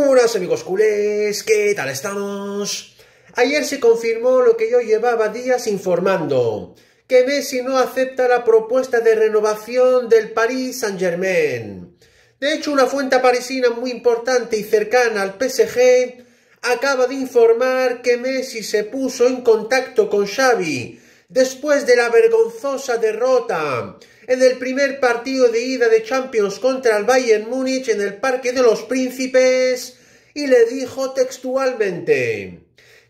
¡Hola amigos culés, ¿qué tal estamos? Ayer se confirmó lo que yo llevaba días informando, que Messi no acepta la propuesta de renovación del Paris Saint-Germain. De hecho, una fuente parisina muy importante y cercana al PSG acaba de informar que Messi se puso en contacto con Xavi después de la vergonzosa derrota en el primer partido de ida de Champions contra el Bayern Múnich en el Parque de los Príncipes y le dijo textualmente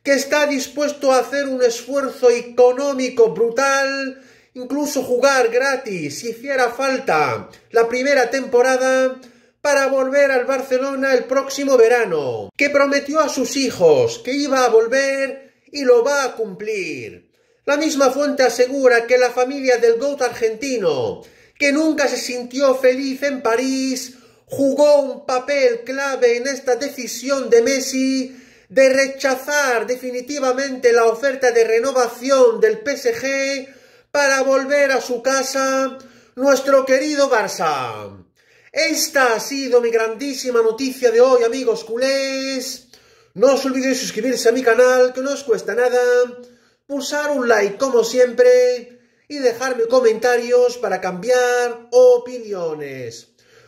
que está dispuesto a hacer un esfuerzo económico brutal, incluso jugar gratis si hiciera falta la primera temporada para volver al Barcelona el próximo verano, que prometió a sus hijos que iba a volver y lo va a cumplir. La misma fuente asegura que la familia del GOAT argentino, que nunca se sintió feliz en París, jugó un papel clave en esta decisión de Messi de rechazar definitivamente la oferta de renovación del PSG para volver a su casa nuestro querido Barça. Esta ha sido mi grandísima noticia de hoy, amigos culés. No os olvidéis suscribirse a mi canal, que no os cuesta nada. Pulsar un like, como siempre. Y dejarme comentarios para cambiar opiniones.